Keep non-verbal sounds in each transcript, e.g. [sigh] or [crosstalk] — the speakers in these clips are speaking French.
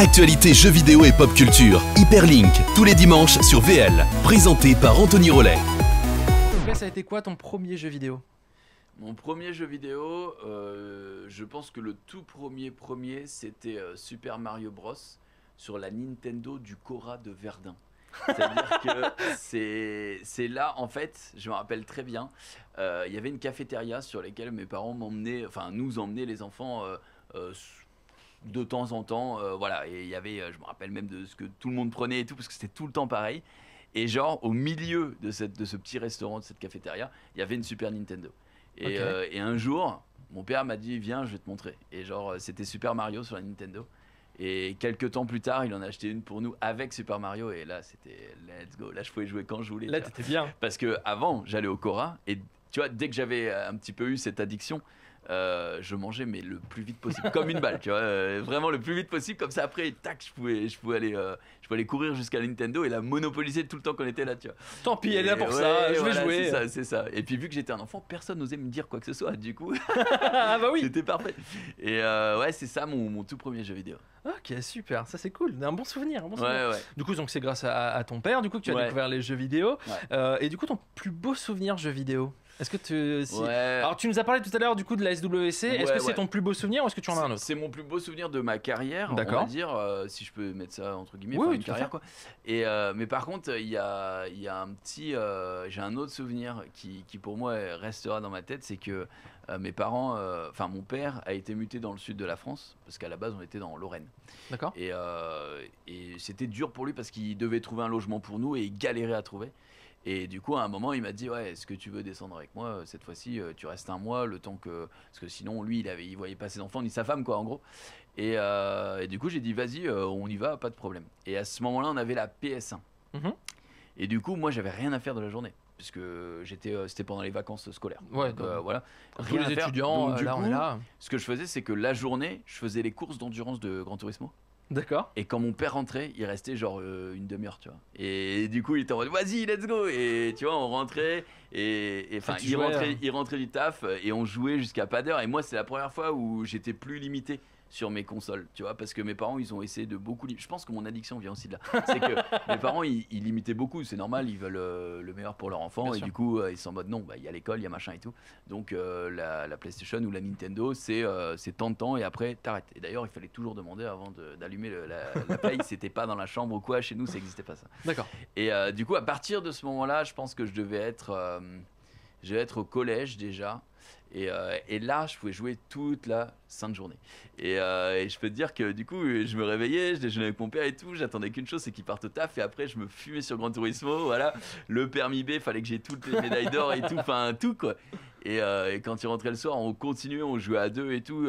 Actualité jeux vidéo et pop culture, Hyperlink, tous les dimanches sur VL, présenté par Anthony Rollet. Ça a été quoi ton premier jeu vidéo Mon premier jeu vidéo, euh, je pense que le tout premier premier, c'était euh, Super Mario Bros sur la Nintendo du Cora de Verdun. C'est-à-dire que [laughs] c'est là, en fait, je me rappelle très bien, euh, il y avait une cafétéria sur laquelle mes parents m'emmenaient, enfin nous emmenaient les enfants de temps en temps, euh, voilà. Et il y avait, euh, je me rappelle même de ce que tout le monde prenait et tout, parce que c'était tout le temps pareil. Et genre, au milieu de, cette, de ce petit restaurant, de cette cafétéria, il y avait une Super Nintendo. Et, euh, et un jour, mon père m'a dit Viens, je vais te montrer. Et genre, c'était Super Mario sur la Nintendo. Et quelques temps plus tard, il en a acheté une pour nous avec Super Mario. Et là, c'était let's go. Là, je pouvais jouer quand je voulais. Là, t'étais bien. Parce que avant, j'allais au Cora. Et tu vois, dès que j'avais un petit peu eu cette addiction, euh, je mangeais mais le plus vite possible, comme une balle, tu vois, euh, vraiment le plus vite possible, comme ça après, tac, je pouvais, je pouvais aller, euh, je pouvais aller courir jusqu'à Nintendo et la monopoliser tout le temps qu'on était là, tu vois. Tant pis, elle est là pour ça, je vais jouer. C'est ça, ça, Et puis vu que j'étais un enfant, personne n'osait me dire quoi que ce soit, du coup. [laughs] ah bah oui. C'était parfait. Et ouais, c'est ça mon, tout premier jeu vidéo. Ok, super, ça c'est cool, un bon souvenir. bon souvenir. Du coup, donc c'est grâce à, à, ton père, du coup, que tu as découvert les jeux vidéo. et du coup, ton plus beau souvenir jeu vidéo est-ce que tu. Alors, tu nous as parlé tout à l'heure du coup de la SWC. est-ce que c'est ton plus beau souvenir ou est-ce que tu en as un autre C'est mon plus beau souvenir de ma carrière, on va dire, euh, si je peux mettre ça entre guillemets. Oui, une carrière, quoi. Et, euh, mais par contre, il y a, un petit. Euh, j'ai un autre souvenir qui, pour moi restera dans ma tête c'est que mes parents, enfin mon père a été muté dans le sud de la France parce qu'à la base on était dans Lorraine. D'accord. Et, et c'était dur pour lui parce qu'il devait trouver un logement pour nous et il galérait à trouver. Et du coup, à un moment, il m'a dit Ouais, est-ce que tu veux descendre avec moi euh, Cette fois-ci, euh, tu restes un mois, le temps que. Parce que sinon, lui, il, avait, il voyait pas ses enfants ni sa femme, quoi, en gros. Et, euh, du coup, j'ai dit Vas-y, on y va, pas de problème. Et à ce moment-là, on avait la PS1. Mhm. Et du coup, moi, j'avais rien à faire de la journée puisque j'étais c'était pendant les vacances scolaires. Ouais, voilà. Tous les étudiants, là, Ce que je faisais, c'est que la journée, je faisais les courses d'endurance de Grand Turismo. D'accord. Et quand mon père rentrait, il restait genre euh, une demi-heure, tu vois. Et du coup, il était en mode vas-y, let's go. Et tu vois, on rentrait et enfin, hein. il rentrait du taf et on jouait jusqu'à pas d'heure. Et moi, c'est la première fois où j'étais plus limité sur mes consoles, tu vois, parce que mes parents, ils ont essayé de beaucoup. Je pense que mon addiction vient aussi de là. [laughs] C'est que mes parents, ils, limitaient beaucoup, c'est normal, ils veulent euh, le meilleur pour leur enfant, et du coup, euh, ils sont en mode non, bah, il y a l'école, il y a machin et tout. Donc, euh, la, PlayStation ou la Nintendo, c'est c'est tant de temps, et après, t'arrêtes. Et d'ailleurs, il fallait toujours demander avant d'allumer la, la Play, [laughs] c'était pas dans la chambre ou quoi, chez nous, ça n'existait pas ça. D'accord. Et du coup, à partir de ce moment-là, je pense que je devais être. je vais être au collège déjà. Euh, et, là, je pouvais jouer toute la sainte journée. Euh, et, je peux te dire que du coup, je me réveillais, je déjeunais avec mon père et tout. J'attendais qu'une chose, c'est qu'il parte au taf. Et après, je me fumais sur Grand Turismo. Voilà, le permis B, fallait que j'ai toutes les médailles d'or et tout, enfin tout quoi. Et, euh, quand il rentrait le soir, on continuait, on jouait à deux et tout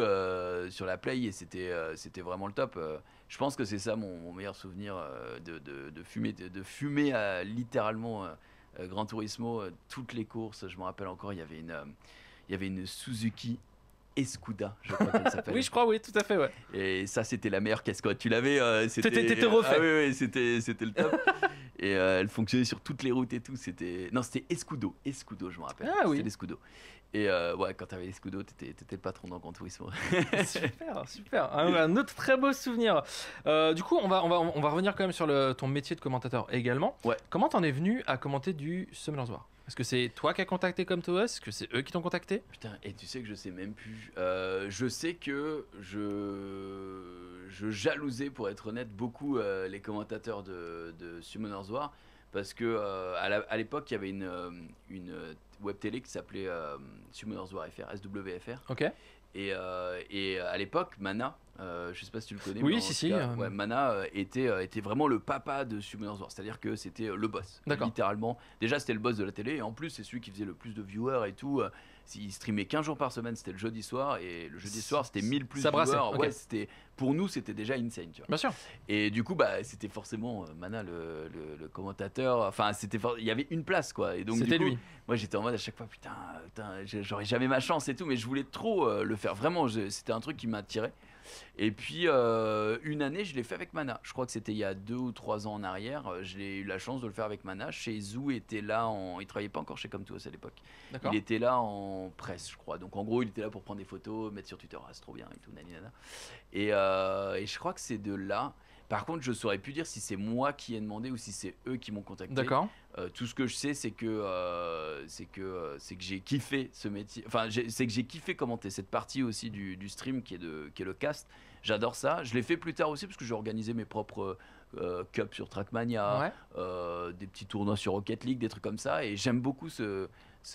sur la play. Et c'était, c'était vraiment le top. je pense que c'est ça mon, meilleur souvenir de, fumer, de, fumer littéralement Grand Turismo, toutes les courses. Je me rappelle encore, il y avait une il y avait une Suzuki Escuda, je crois qu'elle s'appelle. [laughs] oui, je crois, oui, tout à fait, ouais. Et ça, c'était la meilleure casquette. Tu l'avais, euh, c'était. Euh, refait. Ah oui, oui, c'était, c'était le top. [laughs] et euh, elle fonctionnait sur toutes les routes et tout. C'était, non, c'était Escudo, Escudo, je me rappelle. Ah oui. C'était l'Escudo. Et euh, ouais, quand t'avais Escudo, t'étais, t'étais le patron dans Grand tourisme. [laughs] super, super. Un, autre très beau souvenir. du coup, on va, on va, on va revenir quand même sur le, ton métier de commentateur également. Ouais. Comment t'en es venu à commenter du Summer's War est-ce que c'est toi qui as contacté comme toi, Est-ce que c'est eux qui t'ont contacté Putain, et tu sais que je sais même plus. Euh, je sais que je... je jalousais, pour être honnête, beaucoup euh, les commentateurs de, de Summoner's War. Parce que euh, à l'époque, il y avait une, une web télé qui s'appelait Summoner's War FR, SWFR. Ok. Et, euh, euh, à l'époque, Mana, je euh, je sais pas si tu le connais. mais Mana était, vraiment le papa de Summoner's War. C'est-à-dire que c'était le boss. Littéralement. Déjà, c'était le boss de la télé. Et en plus, c'est celui qui faisait le plus de viewers et tout. S'il streamait 15 jours par semaine. C'était le jeudi soir. Et le jeudi soir, c'était 1000 plus de viewers. Ouais, c'était pour nous, c'était déjà insane. Tu vois. Bien sûr. Et du coup, bah, c'était forcément euh, Mana, le, commentateur. Enfin, c'était il y avait une place, quoi. Et donc, c'était lui. Moi, j'étais en mode à chaque fois, putain, j'aurais jamais ma chance et tout, mais je voulais trop euh, le faire. Vraiment, c'était un truc qui m'attirait. Et puis, euh, une année, je l'ai fait avec Mana. Je crois que c'était il y a deux ou trois ans en arrière. l'ai eu la chance de le faire avec Mana. Chez Zou, était là il travaillait pas encore chez Comme à l'époque. Il était là en presse, je crois. Donc, en gros, il était là pour prendre des photos, mettre sur Twitter, ah, c'est trop bien et tout, nanana. Et. Euh, et je crois que c'est de là. Par contre, je saurais plus dire si c'est moi qui ai demandé ou si c'est eux qui m'ont contacté. D'accord. Euh, tout ce que je sais, c'est que euh, c'est que c'est que j'ai kiffé ce métier. Enfin, c'est que j'ai kiffé commenter cette partie aussi du, stream qui est de qui est le cast. J'adore ça. Je l'ai fait plus tard aussi parce que j'ai organisé mes propres cups sur Trackmania, des petits tournois sur Rocket League, des trucs comme ça. Et j'aime beaucoup ce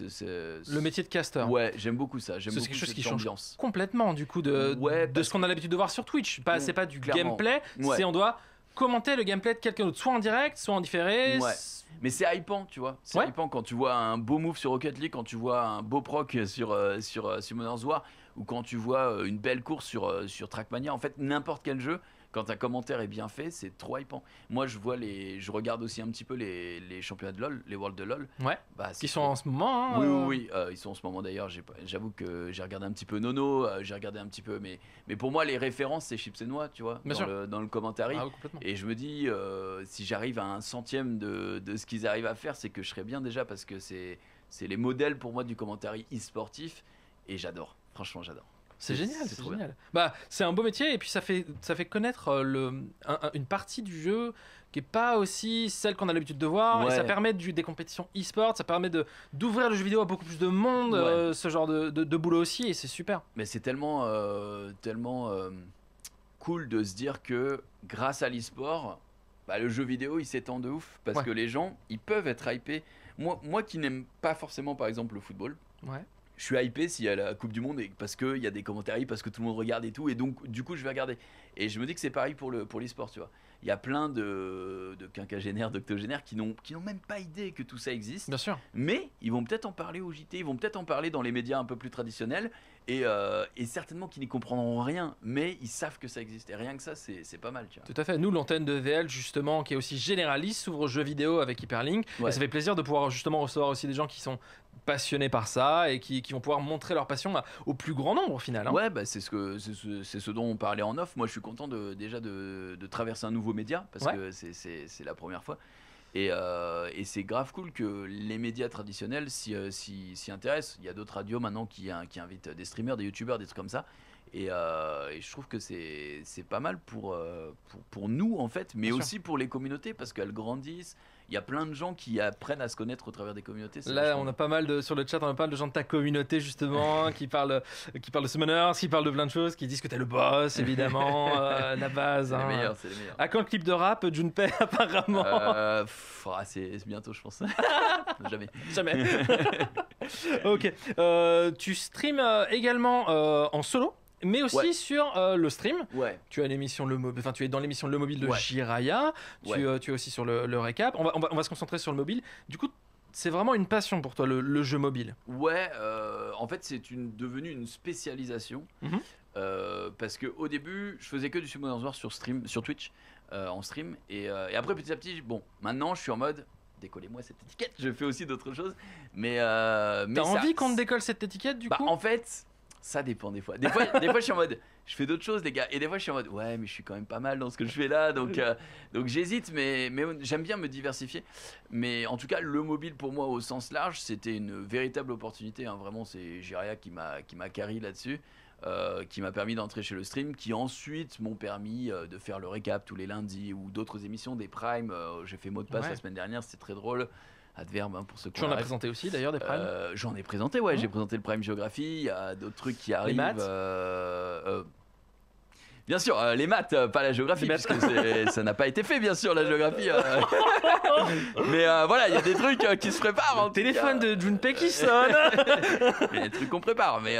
le métier de caster. Ouais, j'aime beaucoup ça. c'est quelque chose qui change complètement du coup de, de ce qu'on a l'habitude de voir sur Twitch. Pas, mm, c'est pas du gameplay, c'est on doit commenter le gameplay de quelqu'un d'autre, soit en direct, soit en différé. Mais c'est hypant, tu vois. C'est hypant quand tu vois un beau move sur Rocket League, quand tu vois un beau proc sur, euh, sur euh, ou quand tu vois euh, une belle course sur, sur Trackmania. En fait, n'importe quel jeu, quand un commentaire est bien fait, c'est trop hypant. Moi, je vois les, je regarde aussi un petit peu les, les championnats de LoL, les Worlds de LoL. Ouais. Bah, qui sont en ce moment. Hein, oui, oui, euh. Euh, ils sont en ce moment d'ailleurs. J'avoue que j'ai regardé un petit peu Nono, euh, j'ai regardé un petit peu, mais, mais pour moi, les références, c'est Chips et Noix, tu vois, dans, Le, dans le commentaire. Ah, et je me dis, si j'arrive à un centième de, de ce qu'ils arrivent à faire, c'est que je serais bien déjà parce que c'est les modèles pour moi du commentaire e-sportif et j'adore. Franchement, j'adore. C'est génial, c'est génial. Bah, c'est un beau métier et puis ça fait, ça fait connaître euh, le, une partie du jeu qui est pas aussi celle qu'on a l'habitude de voir. Et ça permet du, des compétitions e-sport, ça permet d'ouvrir le jeu vidéo à beaucoup plus de monde, euh, ce genre de, de, boulot aussi, et c'est super. Mais c'est tellement, euh, tellement cool de se dire que grâce à l'e-sport, bah, le jeu vidéo il s'étend de ouf parce que les gens ils peuvent être hypés. Moi, moi qui n'aime pas forcément par exemple le football, ouais je suis hypé s'il y a la Coupe du Monde et parce qu'il y a des commentaires, parce que tout le monde regarde et tout, et donc du coup je vais regarder. Et je me dis que c'est pareil pour le pour sport tu vois. Il y a plein de, de quinquagénaires, d'octogénaires qui n'ont qui n'ont même pas idée que tout ça existe. Bien sûr. Mais ils vont peut-être en parler au JT, ils vont peut-être en parler dans les médias un peu plus traditionnels, euh, et, certainement qu'ils n'y comprendront rien, mais ils savent que ça existe. Et rien que ça, c'est pas mal. Tu vois. Tout à fait. Nous, l'antenne de VL, justement, qui est aussi généraliste, s'ouvre aux jeux vidéo avec Hyperlink. Et ça fait plaisir de pouvoir justement recevoir aussi des gens qui sont passionnés par ça et qui, vont pouvoir montrer leur passion bah, au plus grand nombre au final. Hein. Ouais, bah, c'est ce, dont on parlait en off. Moi, je suis content de, déjà de, traverser un nouveau média parce que c'est la première fois. Euh, et, c'est grave cool que les médias traditionnels s'y, euh, intéressent. Il y a d'autres radios maintenant hein, qui, invitent des streamers, des youtubeurs, des trucs comme ça. Et, euh, je trouve que c'est, pas mal pour, nous, en fait, mais aussi pour les communautés, parce qu'elles grandissent, il y a plein de gens qui apprennent à se connaître au travers des communautés. Là, on a pas mal de, sur le chat, on a pas mal de gens de ta communauté, justement, [laughs] qui parlent, qui parlent de Summoners, qui parlent de plein de choses, qui disent que t'es le boss, évidemment, [laughs] euh, la base. C'est les hein. meilleurs, c'est les meilleurs. À quand le clip de rap, Junpei, [laughs] apparemment euh, ah, C'est bientôt, je pense. Jamais. Jamais. ok. Euh, tu streams également en solo mais aussi sur euh, le stream. Ouais. Tu as l'émission le enfin tu es dans l'émission le mobile de Jiraya. Euh, tu, es aussi sur le, le récap. On va, on va, se concentrer sur le mobile. Du coup, c'est vraiment une passion pour toi, le, jeu mobile. Ouais, euh, en fait, c'est une, devenu une spécialisation. Mhm. parce que au début, je faisais que du Summoners War sur, stream, sur Twitch, en stream. Et, après, petit à petit, bon, maintenant, je suis en mode. Décollez-moi cette étiquette, je fais aussi d'autres choses. Mais. mais T'as envie qu'on te décolle cette étiquette du bah, coup En fait, ça dépend des fois. Des fois, des fois je suis en mode, je fais d'autres choses, les gars. Et des fois, je suis en mode, ouais, mais je suis quand même pas mal dans ce que je fais là. Donc, euh, donc j'hésite, mais, mais j'aime bien me diversifier. Mais en tout cas, le mobile, pour moi, au sens large, c'était une véritable opportunité. Hein. Vraiment, c'est Géria qui m'a carré là-dessus. Euh, qui m'a permis d'entrer chez le stream, qui ensuite m'ont permis euh, de faire le récap tous les lundis ou d'autres émissions, des primes. j'ai fait mot de passe la semaine dernière, c'était très drôle adverbe hein, pour ce Tu en as présenté aussi d'ailleurs des primes euh, J'en ai présenté, ouais. J'ai présenté le prime géographie. Il y a d'autres trucs qui arrivent. Euh, euh, les maths Bien sûr, les maths, pas la géographie, parce que [laughs] ça n'a pas été fait, bien sûr, la géographie. [laughs] Mais voilà, il y a des trucs qui se préparent. Le téléphone de Junpei qui [laughs] sonne. Il y a des trucs qu'on prépare, mais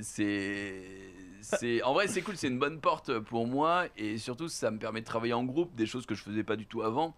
c'est. En vrai, c'est cool, c'est une bonne porte pour moi, et surtout, ça me permet de travailler en groupe, des choses que je faisais pas du tout avant.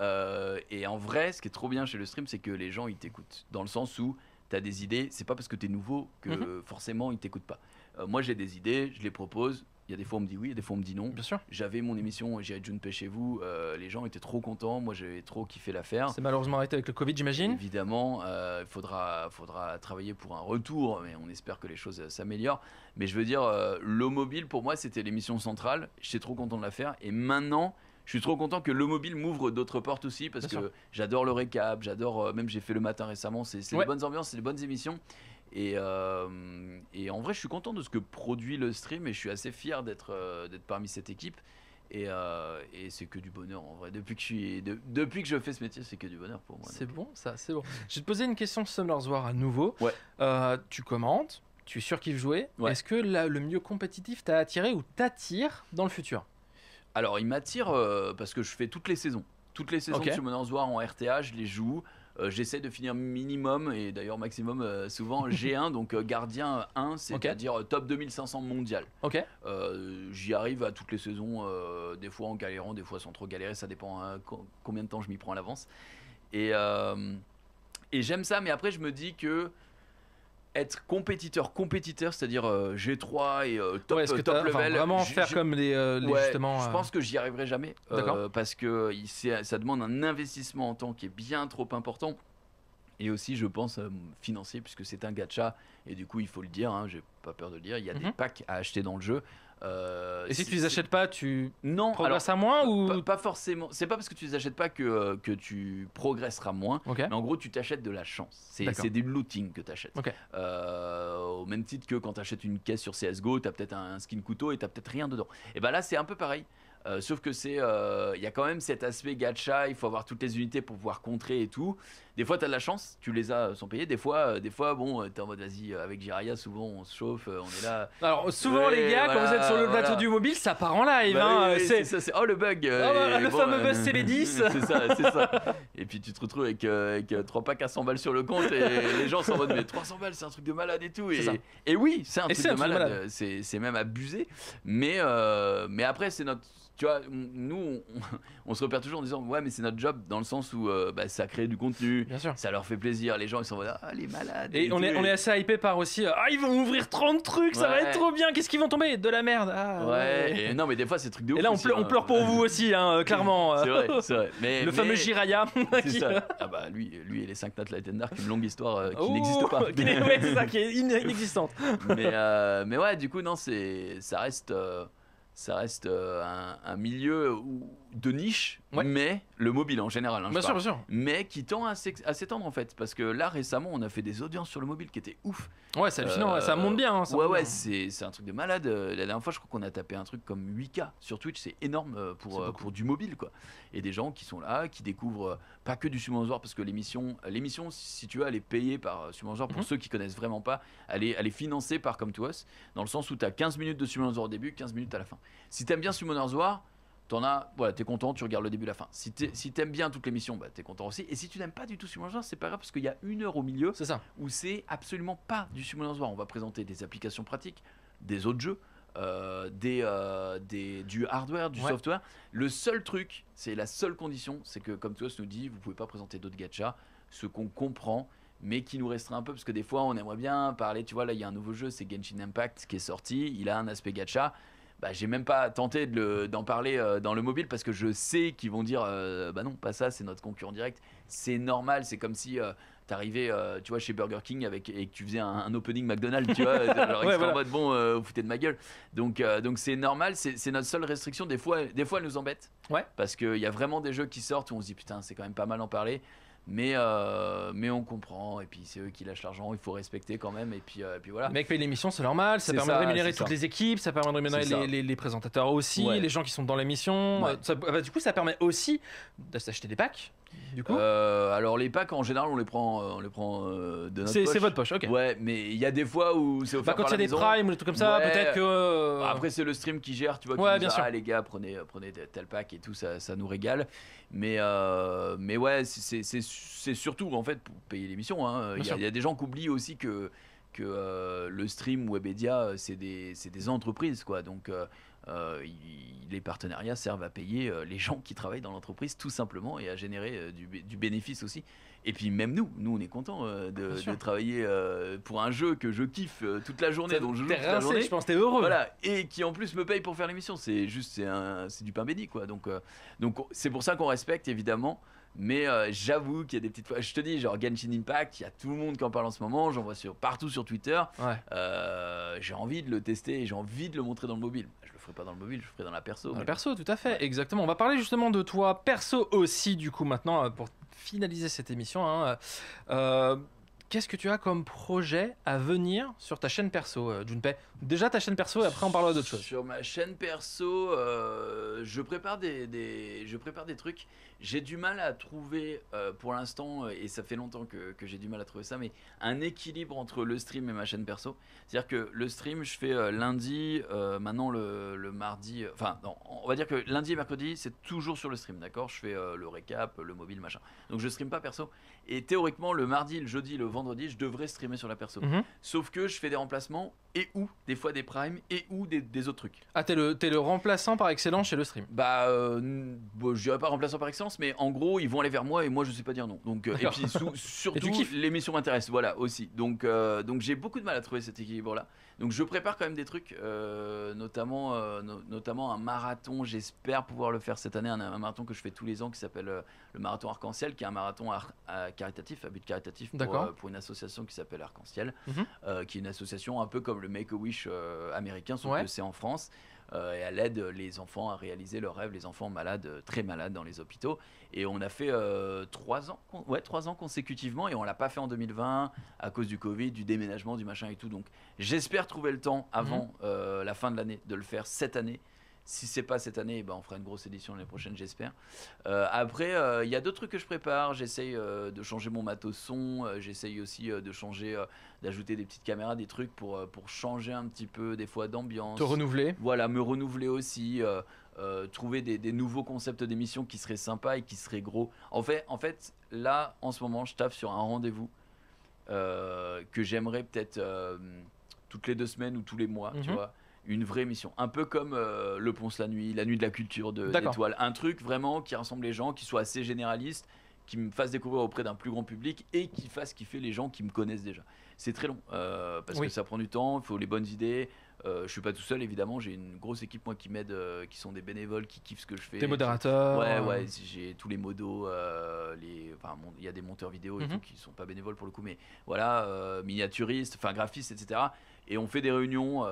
Euh, et en vrai, ce qui est trop bien chez le stream, c'est que les gens, ils t'écoutent. Dans le sens où tu as des idées, c'est pas parce que tu es nouveau que mhm. forcément, ils t'écoutent pas. Euh, moi, j'ai des idées, je les propose. Il y a des fois, on me dit oui, il y a des fois, on me dit non. Bien sûr. J'avais mon émission J'irai paix chez vous. Euh, les gens étaient trop contents. Moi, j'avais trop kiffé l'affaire. C'est malheureusement arrêté avec le Covid, j'imagine. Évidemment, il faudra, faudra travailler pour un retour, mais on espère que les choses s'améliorent. Mais je veux dire, l'eau mobile, pour moi, c'était l'émission centrale. J'étais trop content de la faire. Et maintenant, je suis trop content que le mobile m'ouvre d'autres portes aussi parce que j'adore le récap, j'adore, euh, même j'ai fait le matin récemment, c'est les bonnes ambiances, c'est les bonnes émissions. Euh, et, en vrai, je suis content de ce que produit le stream et je suis assez fier d'être euh, d'être parmi cette équipe. Et, c'est que du bonheur en vrai. Depuis que je, depuis que je fais ce métier, c'est que du bonheur pour moi. C'est bon, ça, c'est bon. je vais te poser une question Summer's War à nouveau. tu commentes, tu es sûr qu'il jouait. Est-ce que le milieu compétitif t'a attiré ou t'attire dans le futur alors, il m'attire euh, parce que je fais toutes les saisons. Toutes les saisons je me Summoners voir en RTA, je les joue. Euh, j'essaie de finir minimum et d'ailleurs maximum euh, souvent G1, [laughs] donc gardien 1, c'est-à-dire top 2500 mondial. J'y arrive à toutes les saisons, des fois en galérant, des fois sans trop galérer, ça dépend hein, combien de temps je m'y prends à l'avance. Et, et j'aime ça, mais après je me dis que être compétiteur compétiteur c'est-à-dire euh, G3 et euh, top, euh, level vraiment faire comme les, je pense que j'y arriverai jamais parce que ça demande un investissement en temps qui est bien trop important et aussi je pense financier puisque c'est un gacha et du coup il faut le dire hein, j'ai pas peur de le dire il y a des mhm. packs à acheter dans le jeu euh, et si, tu les achètes pas, tu non, progresses alors, à moins ou pas, forcément. C'est pas parce que tu les achètes pas que, euh, que tu progresseras moins. Mais en gros, tu t'achètes de la chance. C'est du looting que tu achètes. Euh, au même titre que quand tu achètes une caisse sur CS:GO, tu as peut-être un, skin couteau et tu peut-être rien dedans. Et ben là, c'est un peu pareil. sauf que c'est il y a quand même cet aspect gacha, il faut avoir toutes les unités pour pouvoir contrer et tout. Des fois, tu as de la chance, tu les as euh, sans payer. Des fois, euh, des fois bon, euh, es en mode vas-y, avec Jiraya, souvent on se chauffe, on est là. Alors, souvent, les gars, quand vous êtes sur le bateau du mobile, ça part en live. Bah hein, c'est Oh, le bug oh, Le fameux buzz, CB10 10. [laughs] c'est ça, c'est ça. et puis, tu te retrouves avec, avec 3 packs à 100 balles sur le compte et les gens sont en mode mais 300 balles, c'est un truc de malade et tout. Et, oui, c'est un, truc de malade. C'est même abusé. Mais, mais après, c'est notre tu vois, nous, [laughs] on, se repère toujours en disant, ouais, mais c'est notre job, dans le sens où bah, ça crée du contenu, Bien sûr. Ça leur fait plaisir. Les gens, ils sont ah, les malades. Et, on, est, on est assez hypé par aussi euh, ah, ils vont ouvrir 30 trucs, ça va être trop bien. Qu'est-ce qu'ils vont tomber De la merde. Ah, ouais. non, mais des fois, c'est trucs de ouf. Et là, on, hein. pleure pour vous aussi, hein, euh, clairement. Euh. c'est vrai, c'est vrai. Mais, le fameux Jiraya. [laughs] Ça. Ah bah, lui, lui et les 5 notes Light and Dark, une longue histoire qui oh, n'existe pas. [laughs] c'est ça, qui est inexistante. [laughs] mais, mais ouais, du coup, non, ça reste, ça reste un, milieu où de niche, mais le mobile en général. Hein, bien sûr, bien sûr. Mais qui tend à s'étendre en fait, parce que là récemment, on a fait des audiences sur le mobile qui étaient ouf. Ouais, c'est hallucinant, ça monte bien. Hein, ouais, ouais, c'est un truc de malade. Euh, la dernière fois, je crois qu'on a tapé un truc comme 8K sur Twitch, c'est énorme euh, euh, pour, du mobile quoi. Et des gens qui sont là, qui découvrent pas que du War, parce que l'émission, l'émission, si tu veux, elle est payée par War pour mhm. ceux qui connaissent vraiment pas, elle est, elle est financée par Come to Us, dans le sens où tu as 15 minutes de War au début, 15 minutes à la fin. Si tu aimes bien War T'en as, voilà, t'es content, tu regardes le début, la fin. Si t'aimes si bien toute l'émission, bah, t'es content aussi. Et si tu n'aimes pas du tout Super Noir, c'est pas grave parce qu'il y a une heure au milieu ça. où c'est absolument pas du sumo On va présenter des applications pratiques, des autres jeux, euh, euh, des, du hardware, du software. Le seul truc, c'est la seule condition, c'est que comme Tuos nous dit, vous pouvez pas présenter d'autres gachas, ce qu'on comprend, mais qui nous restera un peu parce que des fois on aimerait bien parler. Tu vois, là il y a un nouveau jeu, c'est Genshin Impact qui est sorti, il a un aspect gacha bah, j'ai même pas tenté d'en parler euh, dans le mobile parce que je sais qu'ils vont dire euh, bah non, pas ça, c'est notre concurrent direct. C'est normal, c'est comme si euh, t'arrivais tu vois chez Burger King avec et que tu faisais un, opening McDonald's tu vois alors [laughs] ils sont en mode bon vous foutez de ma gueule donc donc c'est normal c'est notre seule restriction des fois des fois elle nous embête ouais parce qu'il y a vraiment des jeux qui sortent où on se dit putain c'est quand même pas mal en parler mais, euh, mais on comprend, et puis c'est eux qui lâchent l'argent, il faut respecter quand même, et puis, euh, et puis voilà. Les missions, l'émission, c'est normal, ça permet de rémunérer toutes les équipes, ça permet de rémunérer les, les, présentateurs aussi, les gens qui sont dans l'émission. Ouais. Euh, ah bah, du coup, ça permet aussi d'acheter des packs, du coup euh, alors les packs en général on les prend, euh, on les prend euh, de notre c'est, poche. C'est votre poche, ok. Ouais, mais il y a des fois où c'est offert bah, quand il y a des primes ou des trucs comme ça, peut-être que. Bah, après c'est le stream qui gère, tu vois. Ouais, bien sûr. Ah les gars, prenez, prenez tel- pack et tout, ça, nous régale. Mais, mais ouais, c'est- surtout en fait pour payer l'émission. Hein. Il y, a- des gens qui oublient aussi que que le stream Webedia, c'est des, entreprises, quoi. Donc, euh, les partenariats servent à payer euh, les gens qui travaillent dans l'entreprise tout simplement et à générer euh, du, bénéfice aussi. Et puis même nous, nous on est content de, travailler pour un jeu que je kiffe toute la journée, je Je pense t'es heureux. et qui en plus me paye pour faire l'émission. C'est juste c'est du pain béni quoi. donc c'est pour ça qu'on respecte évidemment mais euh, j'avoue qu'il y a des petites fois. Je te dis, genre Genshin Impact, il y a tout le monde qui en parle en ce moment. J'en vois sur, partout sur Twitter. Euh, j'ai envie de le tester et j'ai envie de le montrer dans le mobile. Je le ferai pas dans le mobile, je le ferai dans la perso. la perso, tout à fait, exactement. On va parler justement de toi perso aussi, du coup, maintenant, euh, pour finaliser cette émission. Hein. Qu'est-ce que tu as comme projet à venir sur ta chaîne perso, Junpei Déjà ta chaîne perso et après on parlera d'autres choses. Sur ma chaîne perso, je, prépare des, des, je prépare des trucs. J'ai du mal à trouver, euh, pour l'instant, euh, et ça fait longtemps que, j'ai du mal à trouver ça, mais un équilibre entre le stream et ma chaîne perso. C'est-à-dire que le stream, je fais euh, lundi, maintenant le, mardi, enfin, on va dire que lundi et mercredi, c'est toujours sur le stream, d'accord Je fais le récap, le mobile, machin. Donc je stream pas perso. Et théoriquement, le mardi, le jeudi, le vendredi, je devrais streamer sur la perso. Mhm. Sauf que je fais des remplacements et ou des fois des primes et ou des, autres trucs. Ah, t'es le, es le remplaçant par excellence chez le stream Bah, euh, je dirais pas remplaçant par excellence, mais en gros, ils vont aller vers moi et moi, je sais pas dire non. Donc, euh, et puis [laughs] surtout, l'émission m'intéresse, voilà, aussi. Donc, euh, donc j'ai beaucoup de mal à trouver cet équilibre-là. Donc, je prépare quand même des trucs, notamment, notamment un marathon. J'espère pouvoir le faire cette année, un, marathon que je fais tous les ans qui s'appelle le marathon Arc-en-Ciel, qui est un marathon caritatif, à but caritatif pour, une association qui s'appelle Arc-en-Ciel, mhm. qui est une association un peu comme le Make-A-Wish euh, américain, sauf que c'est en France. Euh, et elle aide les enfants à réaliser leurs rêves, les enfants malades, euh, très malades dans les hôpitaux. Et on a fait trois ans, ouais, trois ans consécutivement, et on l'a pas fait en 2020 à cause du Covid, du déménagement, du machin et tout. Donc j'espère trouver le temps avant mhm. la fin de l'année de le faire cette année. Si c'est pas cette année, ben on fera une grosse édition l'année prochaine, j'espère. Euh, après, euh, il y a d'autres trucs que je prépare. J'essaye euh, de changer mon matos son. J'essaye aussi de changer, d'ajouter des petites caméras, des trucs pour, pour changer un petit peu des fois d'ambiance. Te renouveler. Voilà, me renouveler aussi. trouver des, nouveaux concepts d'émission qui seraient sympas et qui seraient gros. En fait, en fait, là, en ce moment, je taffe sur un rendez-vous que j'aimerais peut-être toutes les deux semaines ou tous les mois, tu mhm. vois une vraie mission, Un peu comme euh, Le Ponce la nuit, la nuit de la culture de l'étoile. Un truc vraiment qui rassemble les gens, qui soit assez généraliste, qui me fasse découvrir auprès d'un plus grand public et qui fasse kiffer les gens qui me connaissent déjà. C'est très long euh, parce que ça prend du temps, il faut les bonnes idées. Euh, je suis pas tout seul évidemment, j'ai une grosse équipe moi qui m'aide, qui sont des bénévoles qui kiffent ce que je fais. Des modérateurs. Ouais ouais, j'ai tous les modos, les, il y a des monteurs vidéo et mhm. qui sont pas bénévoles pour le coup, mais voilà miniaturistes, enfin graphistes etc. Et on fait des réunions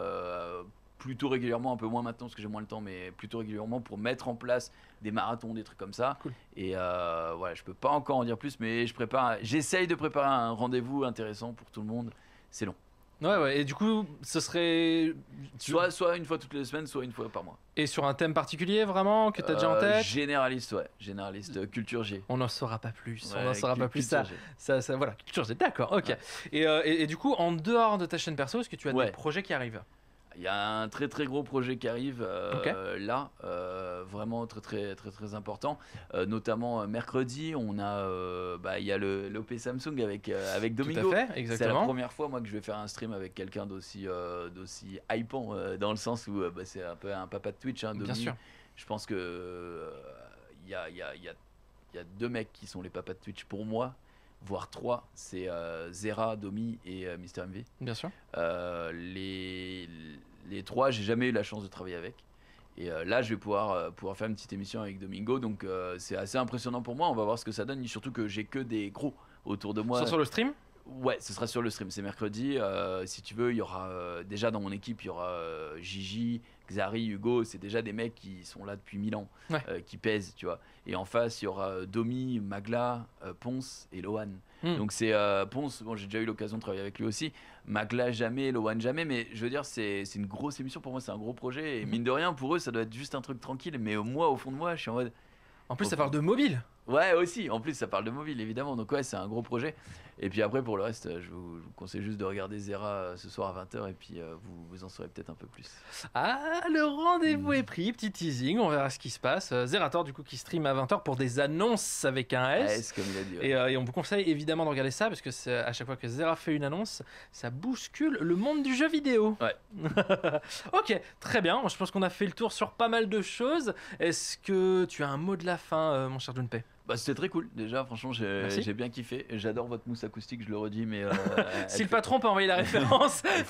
plutôt régulièrement, un peu moins maintenant parce que j'ai moins le temps, mais plutôt régulièrement pour mettre en place des marathons, des trucs comme ça. Et euh, voilà, je peux pas encore en dire plus, mais je prépare, j'essaye de préparer un rendez-vous intéressant pour tout le monde. C'est long. Ouais, ouais, et du coup, ce serait. Soit, soit une fois toutes les semaines, soit une fois par mois. Et sur un thème particulier, vraiment, que tu as déjà en euh, tête Généraliste, ouais. Généraliste, euh, culture G. On n'en saura pas plus. on n'en saura pas plus. Ça, ça, voilà, culture G, d'accord, ok. Et, et, du coup, en dehors de ta chaîne perso, est-ce que tu as des projets qui arrivent il y a un très très gros projet qui arrive euh, là, euh, vraiment très très très très important. Euh, notamment mercredi, on a, bah, il y a le l'OP Samsung avec avec Domingo. C'est la première fois moi que je vais faire un stream avec quelqu'un d'aussi d'aussi hypant dans le sens où bah, c'est un peu un papa de Twitch. Hein, je pense que il y a, y, y a deux mecs qui sont les papas de Twitch pour moi voire trois, c'est euh, Zera, Domi et Mr euh, Mister MV. Bien sûr. Euh, les, les trois, j'ai jamais eu la chance de travailler avec. Et là, je vais pouvoir, pouvoir faire une petite émission avec Domingo, donc c'est assez impressionnant pour moi. On va voir ce que ça donne, surtout que j'ai que des gros autour de moi. sera sur le stream Ouais, ce sera sur le stream, c'est mercredi. si tu veux, il y aura déjà dans mon équipe, il y aura Gigi, Xari, Hugo, c'est déjà des mecs qui sont là depuis 1000 ans, euh, qui pèsent, tu vois. Et en face, il y aura euh, Domi, Magla, euh, Ponce et Lohan. Hmm. Donc c'est Ponce, bon, j'ai déjà eu l'occasion de travailler avec lui aussi. Magla jamais, Lohan jamais, mais je veux dire, c'est une grosse émission pour moi, c'est un gros projet. Et hmm. mine de rien, pour eux, ça doit être juste un truc tranquille, mais moi, au fond de moi, je suis en mode. En plus, ça parle de mobile Ouais, aussi. En plus, ça parle de mobile, évidemment. Donc, ouais, c'est un gros projet. Et puis après, pour le reste, je vous, conseille juste de regarder Zera euh, ce soir à 20h et puis euh, vous, vous en saurez peut-être un peu plus. Ah, le rendez-vous hmm. est pris. Petit teasing, on verra ce qui se passe. Euh, Zerator, du coup, qui stream à 20h pour des annonces avec un S. Ah, et, on vous conseille évidemment de regarder ça parce que à chaque fois que Zera fait une annonce, ça bouscule le monde du jeu vidéo. Ouais. [laughs] ok, très bien. Je pense qu'on a fait le tour sur pas mal de choses. Est-ce que tu as un mot de la fin, mon cher Junpei bah, c'était très cool déjà, franchement j'ai bien kiffé. J'adore votre mousse acoustique, je le redis, mais... Euh, [laughs] si le patron peut envoyer la [laughs] référence elle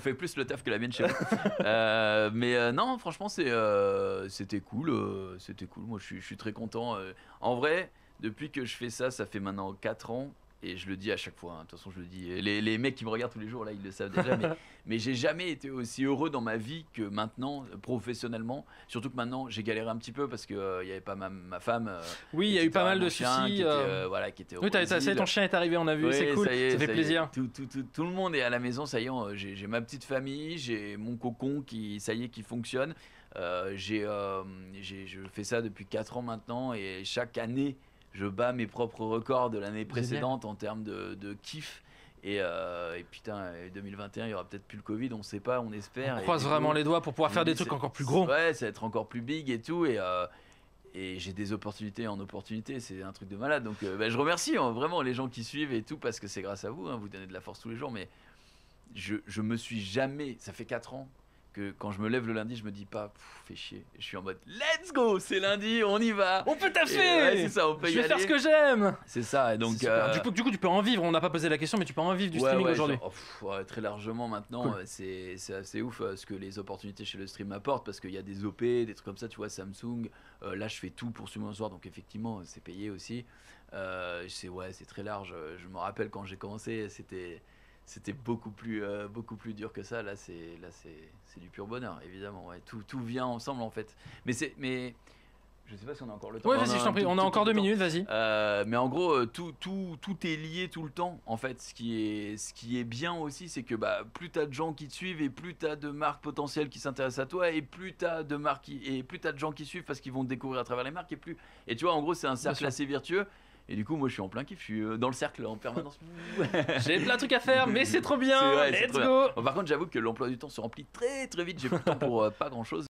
fait, plus le taf que la mienne chez vous. [laughs] Euh, mais euh, non, franchement c'était cool, c'était cool, moi je suis très content. En vrai, depuis que je fais ça, ça fait maintenant 4 ans, et je le dis à chaque fois, hein. de toute façon je le dis, les, les, mecs qui me regardent tous les jours là ils le savent déjà, mais, [laughs] mais j'ai jamais été aussi heureux dans ma vie que maintenant, professionnellement, surtout que maintenant j'ai galéré un petit peu parce qu'il euh, n'y y avait pas ma, ma femme. Euh, oui, il y a eu pas mal de soucis. Euh, voilà, qui était au oui, ça, ton chien est arrivé, on a vu, c'est cool, ça, fait plaisir. tout, le monde est à la maison, ça y est, j'ai ma petite famille, j'ai mon cocon qui, ça y est, qui fonctionne. j'ai je fais ça depuis 4 ans maintenant et chaque année je bats mes propres records de l'année précédente en termes de, kiff. Et, euh, et, putain, 2021, il y aura peut-être plus le Covid, on sait pas, on espère. On croise vraiment les doigts pour pouvoir faire des trucs encore plus gros. Ouais, c'est être encore plus big et tout. Et, euh, et j'ai des opportunités en opportunités, c'est un truc de malade. Donc euh, bah, je remercie hein, vraiment les gens qui suivent et tout, parce que c'est grâce à vous, hein, vous donnez de la force tous les jours. Mais je, je me suis jamais, ça fait 4 ans que quand je me lève le lundi, je me dis pas, fais chier. Je suis en mode, let's go, c'est lundi, on y va. On peut taffer. c'est ça, on peut je vais faire ce que j'aime. C'est ça, et donc. Euh, du, coup, du, coup, tu peux en vivre. On n'a pas posé la question, mais tu peux en vivre du streaming aujourd'hui. très largement maintenant, c'est assez ouf euh, ce que les opportunités chez le stream apportent parce qu'il y a des OP, des trucs comme ça, tu vois, Samsung. Euh, là, je fais tout pour ce soir, donc effectivement, c'est payé aussi. Euh, c'est ouais, c'est très large. Je me rappelle quand j'ai commencé, c'était c'était beaucoup plus euh, beaucoup plus dur que ça là c'est là c'est du pur bonheur évidemment tout, tout vient ensemble en fait mais c'est mais je sais pas si on a encore le temps. Oui, vas-y, je t'en prie. On a encore deux minutes, vas-y. Euh, mais en gros, euh, tout, tout, tout est lié tout le temps. En fait, ce qui est, ce qui est bien aussi, c'est que bah, plus t'as de gens qui te suivent et plus tu as de marques potentielles qui s'intéressent à toi et plus t'as de marques et plus de gens qui suivent parce qu'ils vont te découvrir à travers les marques et plus. Et tu vois, en gros, c'est un cercle assez vertueux et du coup, moi, je suis en plein kiff, je suis euh, dans le cercle en permanence. [laughs] J'ai plein de trucs à faire, mais c'est trop bien. Let's go. par contre, j'avoue que l'emploi du temps se remplit très très vite. J'ai plus le temps pour euh, pas grand chose.